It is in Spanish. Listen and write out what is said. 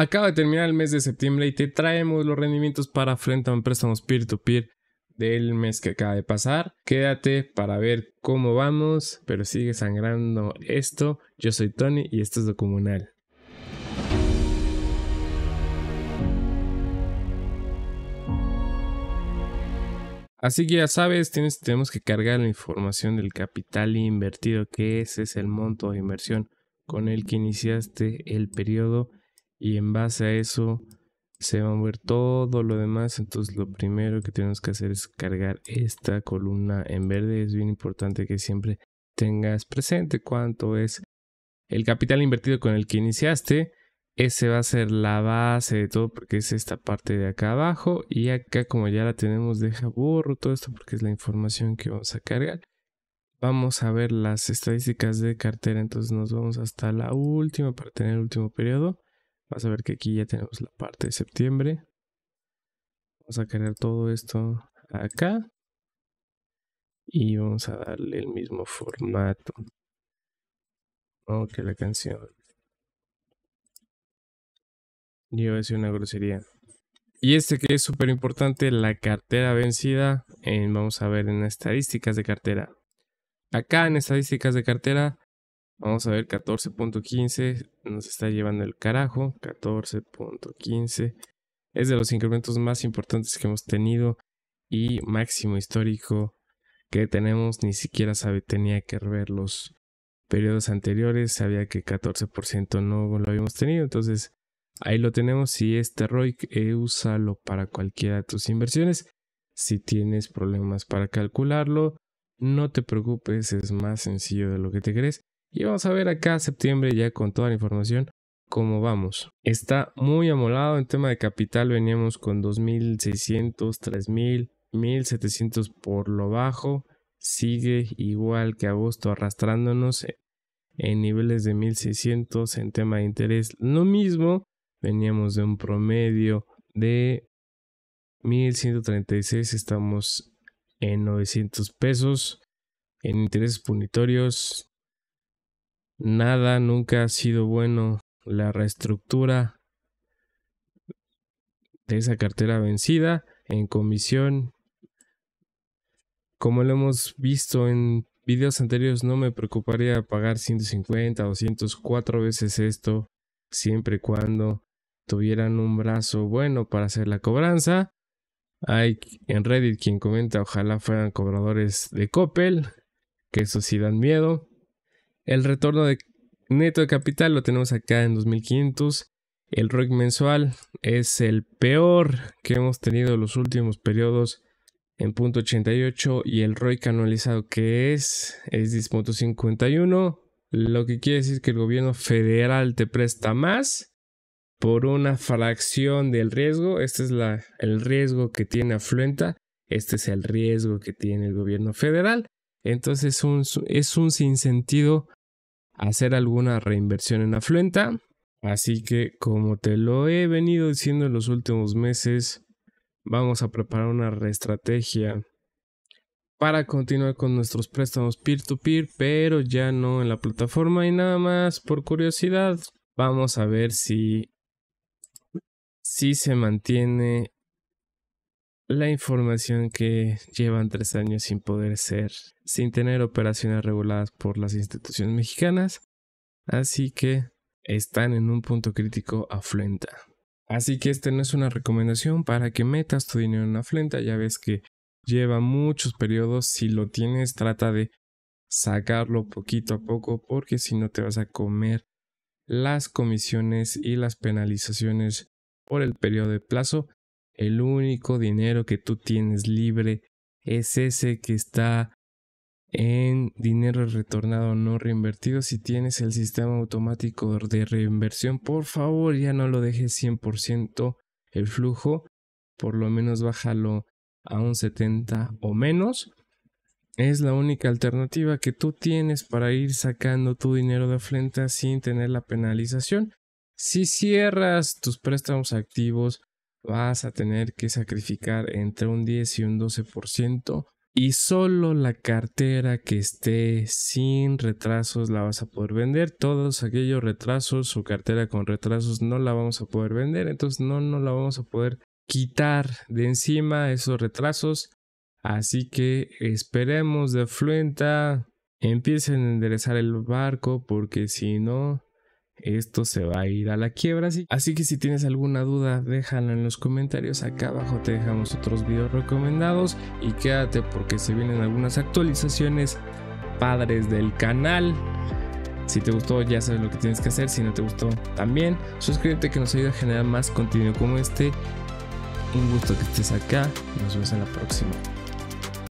Acaba de terminar el mes de septiembre y te traemos los rendimientos para frente a un préstamo Peer-to-Peer del mes que acaba de pasar. Quédate para ver cómo vamos, pero sigue sangrando esto. Yo soy Tony y esto es lo Así que ya sabes, tienes, tenemos que cargar la información del capital invertido, que ese es el monto de inversión con el que iniciaste el periodo y en base a eso se va a mover todo lo demás. Entonces lo primero que tenemos que hacer es cargar esta columna en verde. Es bien importante que siempre tengas presente cuánto es el capital invertido con el que iniciaste. Ese va a ser la base de todo porque es esta parte de acá abajo. Y acá como ya la tenemos, deja borro todo esto porque es la información que vamos a cargar. Vamos a ver las estadísticas de cartera. Entonces nos vamos hasta la última para tener el último periodo Vas a ver que aquí ya tenemos la parte de septiembre. Vamos a crear todo esto acá. Y vamos a darle el mismo formato. Ok, oh, la canción. Yo voy a una grosería. Y este que es súper importante, la cartera vencida. vamos a ver en estadísticas de cartera. Acá en estadísticas de cartera Vamos a ver 14.15 nos está llevando el carajo. 14.15 es de los incrementos más importantes que hemos tenido y máximo histórico que tenemos. Ni siquiera tenía que ver los periodos anteriores. Sabía que 14% no lo habíamos tenido. Entonces ahí lo tenemos. Si este ROIC, eh, úsalo para cualquiera de tus inversiones. Si tienes problemas para calcularlo, no te preocupes, es más sencillo de lo que te crees. Y vamos a ver acá septiembre ya con toda la información cómo vamos. Está muy amolado en tema de capital, veníamos con 2.600, 3.000, 1.700 por lo bajo. Sigue igual que agosto arrastrándonos en niveles de 1.600 en tema de interés. Lo mismo, veníamos de un promedio de 1.136, estamos en 900 pesos. En intereses punitorios Nada nunca ha sido bueno. La reestructura de esa cartera vencida en comisión. Como lo hemos visto en videos anteriores, no me preocuparía pagar 150 o 204 veces esto, siempre y cuando tuvieran un brazo bueno para hacer la cobranza. Hay en Reddit quien comenta, ojalá fueran cobradores de Coppel, que eso sí dan miedo. El retorno de neto de capital lo tenemos acá en 2500. El ROIC mensual es el peor que hemos tenido en los últimos periodos en punto y el ROIC canalizado que es es 10.51, lo que quiere decir que el gobierno federal te presta más por una fracción del riesgo. Este es el riesgo que tiene Afluenta, este es el riesgo que tiene el gobierno federal. Entonces es un, es un sinsentido hacer alguna reinversión en afluenta. Así que como te lo he venido diciendo en los últimos meses, vamos a preparar una reestrategia para continuar con nuestros préstamos peer-to-peer, pero ya no en la plataforma y nada más por curiosidad. Vamos a ver si, si se mantiene la información que llevan tres años sin poder ser, sin tener operaciones reguladas por las instituciones mexicanas, así que están en un punto crítico afluenta. Así que esta no es una recomendación para que metas tu dinero en afluenta, ya ves que lleva muchos periodos, si lo tienes trata de sacarlo poquito a poco porque si no te vas a comer las comisiones y las penalizaciones por el periodo de plazo el único dinero que tú tienes libre es ese que está en dinero retornado no reinvertido. Si tienes el sistema automático de reinversión, por favor ya no lo dejes 100% el flujo, por lo menos bájalo a un 70 o menos. Es la única alternativa que tú tienes para ir sacando tu dinero de frente sin tener la penalización. Si cierras tus préstamos activos, vas a tener que sacrificar entre un 10 y un 12% y solo la cartera que esté sin retrasos la vas a poder vender. Todos aquellos retrasos o cartera con retrasos no la vamos a poder vender, entonces no, no la vamos a poder quitar de encima esos retrasos. Así que esperemos de Fluenta empiecen a enderezar el barco porque si no esto se va a ir a la quiebra. Así, así que si tienes alguna duda, déjala en los comentarios. Acá abajo te dejamos otros videos recomendados y quédate porque se vienen algunas actualizaciones padres del canal. Si te gustó ya sabes lo que tienes que hacer, si no te gustó también suscríbete que nos ayuda a generar más contenido como este. Un gusto que estés acá, nos vemos en la próxima.